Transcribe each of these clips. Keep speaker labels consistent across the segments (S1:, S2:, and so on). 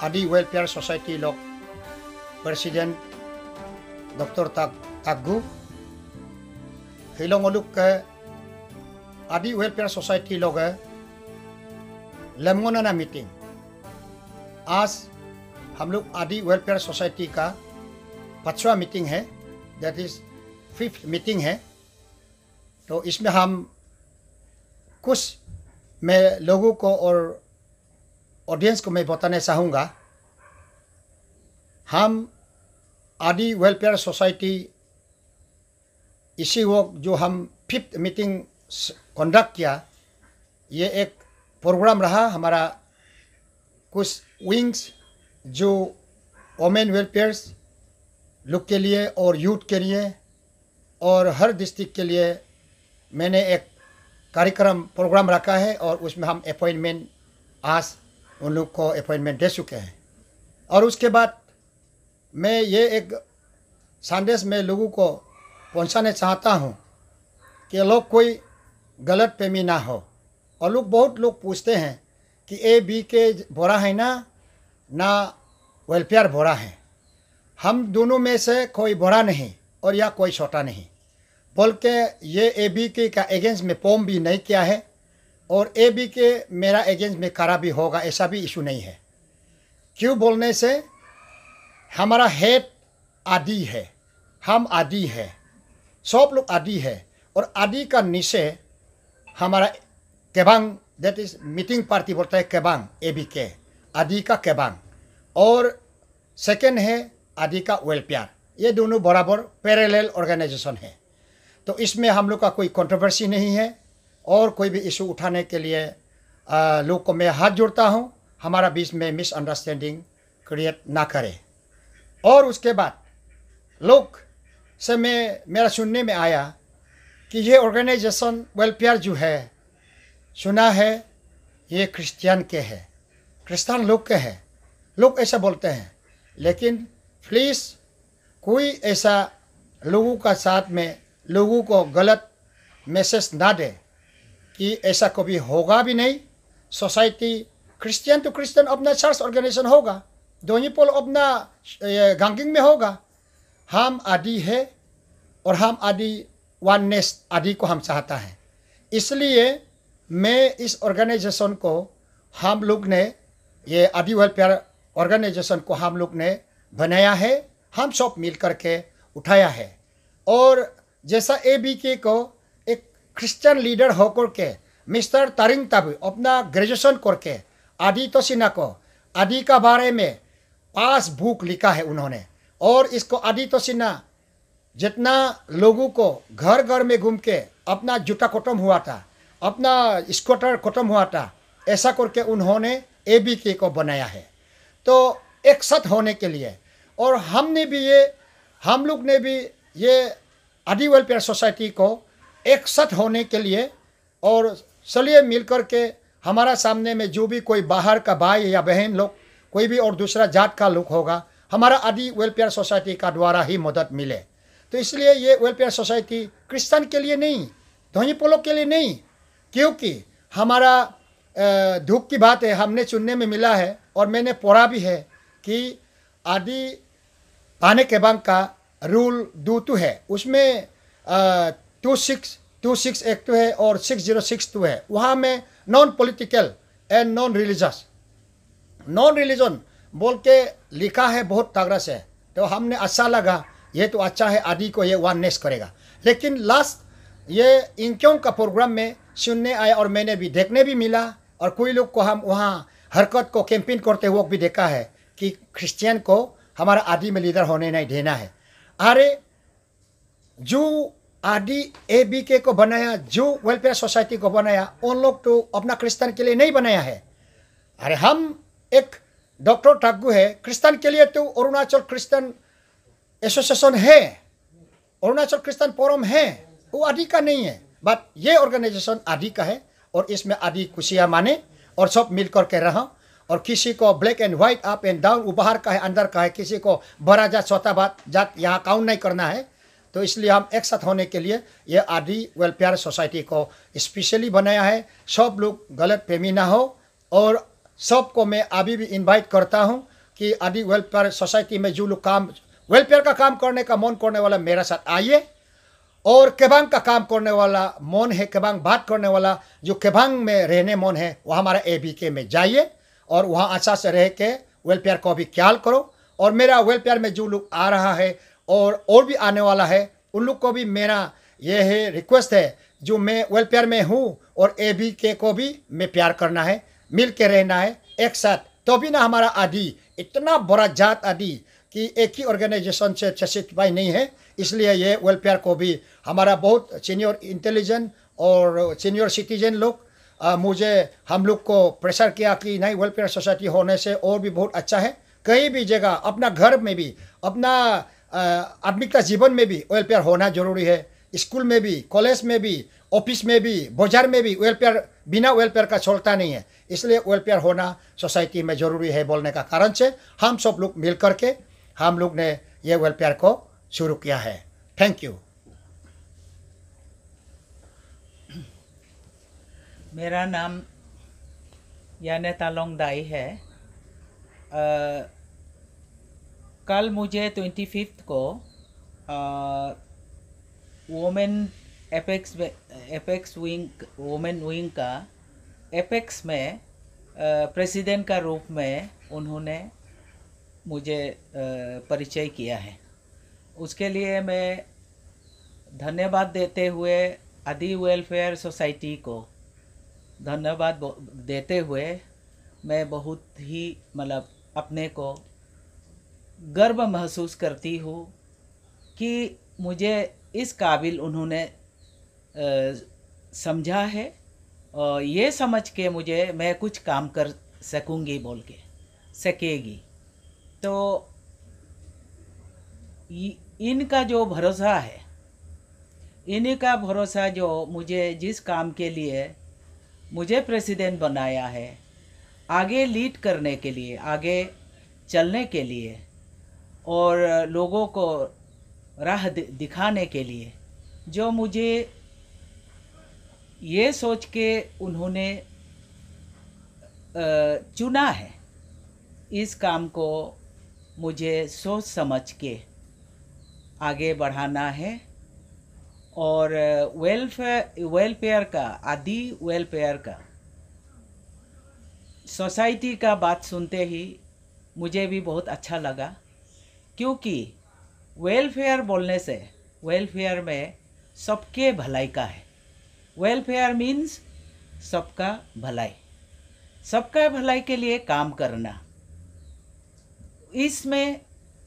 S1: Adi Welfare Society Lok President Dr. Tag Tagu Hilongoluk Adi Welfare Society Lok लेमोनाना meeting as हम लोग आदि welfare society का पचवा meeting है दैट इज फिफ्थ मीटिंग है तो इसमें हम कुछ में लोगों को और ऑडियंस को मैं बताना चाहूँगा हम आदि वेलफेयर सोसाइटी इसी वो जो हम फिफ्थ मीटिंग कंडक्ट किया ये एक प्रोग्राम रहा हमारा कुछ विंग्स जो वोमेन वेलफेयर लुक के लिए और यूथ के लिए और हर डिस्ट्रिक्ट के लिए मैंने एक कार्यक्रम प्रोग्राम रखा है और उसमें हम अपॉइंटमेंट आज उन लोग को अपॉइंटमेंट दे चुके हैं और उसके बाद मैं ये एक संदेश में लोगों को पहुंचाने चाहता हूँ कि लोग कोई गलत प्रेमी ना हो और लोग बहुत लोग पूछते हैं कि ए बी के बोरा है ना ना वेलफेयर बोरा है हम दोनों में से कोई बोरा नहीं और या कोई छोटा नहीं बोल के ये ए बी के का अगेंस्ट में पोम भी नहीं किया है और ए बी के मेरा एगेंस्ट में करा भी होगा ऐसा भी इशू नहीं है क्यों बोलने से हमारा हेड आदि है हम आदि है सब लोग आदि है और आदि का नीचे हमारा Kebang that is meeting party बोलता है केबांग ए बी के आदि का केबांग और सेकेंड है आदि का वेलफेयर ये दोनों बराबर पैरेलल ऑर्गेनाइजेशन है तो इसमें हम लोग का कोई कंट्रोवर्सी नहीं है और कोई भी इशू उठाने के लिए लोग को मैं हाथ जोड़ता हूँ हमारा बीच में मिसअंडरस्टैंडिंग क्रिएट ना करें और उसके बाद लोग से मैं मेरा सुनने में आया कि ये ऑर्गेनाइजेशन वेलफेयर जो है सुना है ये क्रिश्चियन के है क्रिश्चियन लोग के हैं लोग ऐसा बोलते हैं लेकिन प्लीज़ कोई ऐसा लोगों का साथ में लोगों को गलत मैसेज ना दे कि ऐसा कभी होगा भी नहीं सोसाइटी क्रिश्चियन टू क्रिश्चियन अपना चर्च ऑर्गेनाइजेशन होगा दोनों पोल अपना गंगिंग में होगा हम आदि है और हम आदि वननेस आदि को हम चाहता है इसलिए मैं इस ऑर्गेनाइजेशन को हम लोग ने ये आदि वेलफेयर ऑर्गेनाइजेशन को हम लोग ने बनाया है हम सब मिल करके उठाया है और जैसा ए बी के को लीडर हो करके मिस्टर तारिंग तब अपना ग्रेजुएशन करके आदि तो सिन्हा को आदि का बारे में पास बुक लिखा है उन्होंने और इसको आदि तो सिन्हा जितना लोगों को घर घर में घूम के अपना जूता खत्म हुआ था अपना स्कूटर खत्म हुआ था ऐसा करके उन्होंने ए बी के को बनाया है तो एक साथ होने के लिए और हमने भी ये हम लोग ने भी ये आदि वेलफेयर सोसाइटी को एकसठ होने के लिए और चलिए मिलकर के हमारा सामने में जो भी कोई बाहर का भाई या बहन लोग कोई भी और दूसरा जात का लोग होगा हमारा आदि वेलफेयर सोसाइटी का द्वारा ही मदद मिले तो इसलिए ये वेलफेयर सोसाइटी क्रिश्चन के लिए नहीं धोनी पोलो के लिए नहीं क्योंकि हमारा दुख की बात है हमने चुनने में मिला है और मैंने पढ़ा भी है कि आदि आने के बंग का रूल दूतु है उसमें टू सिक्स टू सिक्स एक टू तो है और सिक्स जीरो सिक्स टू है वहाँ में non political and non religious non religion बोल के लिखा है बहुत तागड़ा से तो हमने अच्छा लगा ये तो अच्छा है आदि को ये वननेस करेगा लेकिन लास्ट ये इंक्यों का प्रोग्राम में सुनने आया और मैंने भी देखने भी मिला और कोई लोग को हम वहाँ हरकत को कैंपेन करते हुए भी देखा है कि क्रिश्चियन को हमारा आदि में लीडर होने नहीं देना है अरे जो बी एबीके को बनाया जो वेलफेयर सोसाइटी को बनाया उन लोग तो अपना क्रिश्चियन के लिए नहीं बनाया है अरे हम एक डॉक्टर ठाकू है क्रिश्चियन के लिए तो अरुणाचल क्रिश्चियन एसोसिएशन है अरुणाचल क्रिश्चियन फोरम है वो आदि का नहीं है बट ये ऑर्गेनाइजेशन आदि का है और इसमें आदि खुशियाँ माने और सब मिलकर के रहा और किसी को black and white up and down उपहार का है अंदर का है किसी को बड़ा जात स्वतः बात जात यहाँ काउंट नहीं करना है तो इसलिए हम एक साथ होने के लिए ये आदि वेलफेयर सोसाइटी को स्पेशली बनाया है सब लोग गलत प्रेमी ना हो और सबको मैं अभी भी इनवाइट करता हूँ कि आदि वेलफेयर सोसाइटी में जो लोग काम वेलफेयर का काम करने का मन करने वाला मेरा साथ आइए और केबांग का काम करने वाला मन है केबांग बात करने वाला जो केबांग में रहने मन है वह हमारा ए बी के में जाइए और वहाँ अच्छा से रह के वेलफेयर को भी ख्याल करो और मेरा वेलफेयर में जो लोग आ रहा है और और भी आने वाला है उन लोग को भी मेरा यह है रिक्वेस्ट है जो मैं वेलफेयर में हूँ और ए बी के को भी मैं प्यार करना है मिल के रहना है एक साथ तो भी ना हमारा आदि इतना बड़ा जात आदि कि एक ही ऑर्गेनाइजेशन से भाई नहीं है इसलिए ये वेलफेयर को भी हमारा बहुत सीनियर इंटेलिजेंट और सीनियर सिटीजन लोग आ, मुझे हम लोग को प्रेशर किया कि नहीं वेलफेयर सोसाइटी होने से और भी बहुत अच्छा है कहीं भी जगह अपना घर में भी अपना आत्मिकता जीवन में भी वेलफेयर होना जरूरी है स्कूल में भी कॉलेज में भी ऑफिस में भी बाजार में भी वेलफेयर बिना वेलफेयर का चलता नहीं है इसलिए वेलफेयर होना सोसाइटी में ज़रूरी है बोलने का कारण से हम सब लोग मिल करके हम लोग ने ये वेलफेयर को शुरू किया है थैंक यू
S2: मेरा नाम यानी तालोंग दाई है आ, कल मुझे ट्वेंटी फिफ्थ को women apex apex wing women wing का एपेक्स में प्रेसिडेंट का रूप में उन्होंने मुझे परिचय किया है उसके लिए मैं धन्यवाद देते हुए आदि वेलफेयर सोसाइटी को धन्यवाद देते हुए मैं बहुत ही मतलब अपने को गर्व महसूस करती हूँ कि मुझे इस काबिल उन्होंने समझा है और ये समझ के मुझे मैं कुछ काम कर सकूँगी बोल के सकेगी तो इनका जो भरोसा है इन्हीं का भरोसा जो मुझे जिस काम के लिए मुझे प्रेसिडेंट बनाया है आगे लीड करने के लिए आगे चलने के लिए और लोगों को राह दिखाने के लिए जो मुझे ये सोच के उन्होंने चुना है इस काम को मुझे सोच समझ के आगे बढ़ाना है और वेलफेयर वेलफेयर का आदि वेलफेयर का सोसाइटी का बात सुनते ही मुझे भी बहुत अच्छा लगा क्योंकि वेलफेयर बोलने से वेलफेयर में सबके भलाई का है वेलफेयर मीन्स सबका भलाई सबका भलाई के लिए काम करना इसमें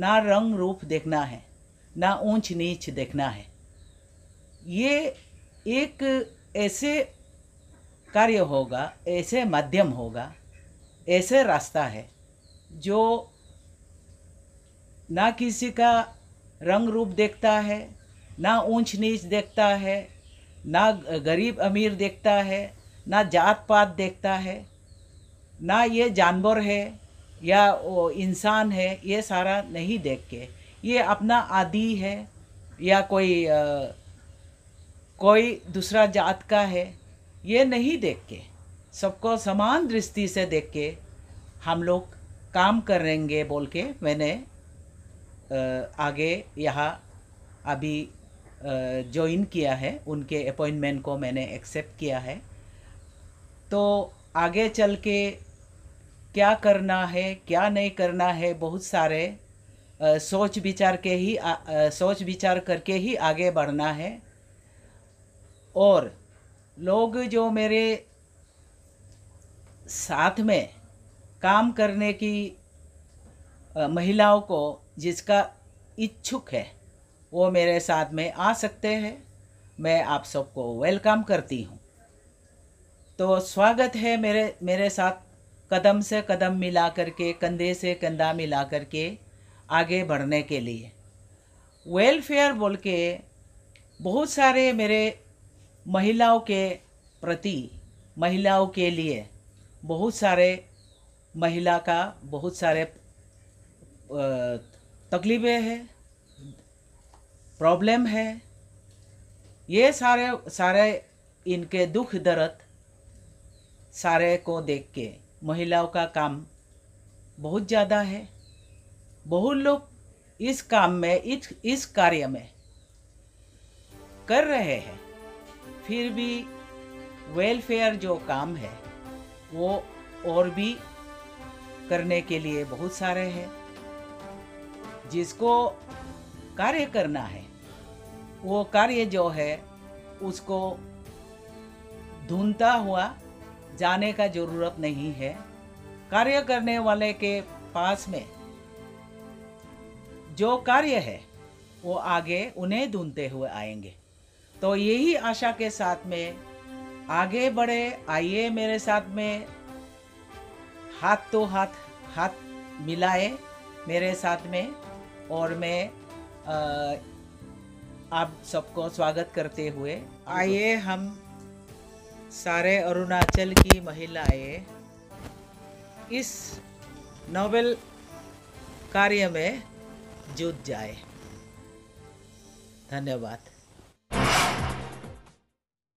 S2: ना रंग रूप देखना है ना ऊंच नीच देखना है ये एक ऐसे कार्य होगा ऐसे माध्यम होगा ऐसे रास्ता है जो ना किसी का रंग रूप देखता है ना ऊंच नीच देखता है ना गरीब अमीर देखता है ना जात पात देखता है ना ये जानवर है या वो इंसान है ये सारा नहीं देख के ये अपना आदि है या कोई आ, कोई दूसरा जात का है ये नहीं देख के सबको समान दृष्टि से देख के हम लोग काम करेंगे बोल के मैंने आगे यहाँ अभी ज्वाइन किया है उनके अपॉइंटमेंट को मैंने एक्सेप्ट किया है तो आगे चल के क्या करना है क्या नहीं करना है बहुत सारे आ, सोच विचार के ही आ, आ, सोच विचार करके ही आगे बढ़ना है और लोग जो मेरे साथ में काम करने की महिलाओं को जिसका इच्छुक है वो मेरे साथ में आ सकते हैं मैं आप सबको वेलकम करती हूँ तो स्वागत है मेरे मेरे साथ कदम से कदम मिला करके कंधे से कंधा मिला करके आगे बढ़ने के लिए वेलफेयर बोल के बहुत सारे मेरे महिलाओं के प्रति महिलाओं के लिए बहुत सारे महिला का बहुत सारे तकलीफ़ें हैं प्रॉब्लम है ये सारे सारे इनके दुख दर्द सारे को देख के महिलाओं का काम बहुत ज़्यादा है बहुत लोग इस काम में इस इस कार्य में कर रहे हैं फिर भी वेलफेयर जो काम है वो और भी करने के लिए बहुत सारे हैं जिसको कार्य करना है वो कार्य जो है उसको ढूंढता हुआ जाने का ज़रूरत नहीं है कार्य करने वाले के पास में जो कार्य है वो आगे उन्हें ढूंढते हुए आएंगे तो यही आशा के साथ में आगे बढ़े आइए मेरे साथ में हाथ तो हाथ हाथ मिलाए मेरे साथ में और मैं आप सबको स्वागत करते हुए आइए हम सारे अरुणाचल की महिलाएं इस नोबेल कार्य में जुट जाए धन्यवाद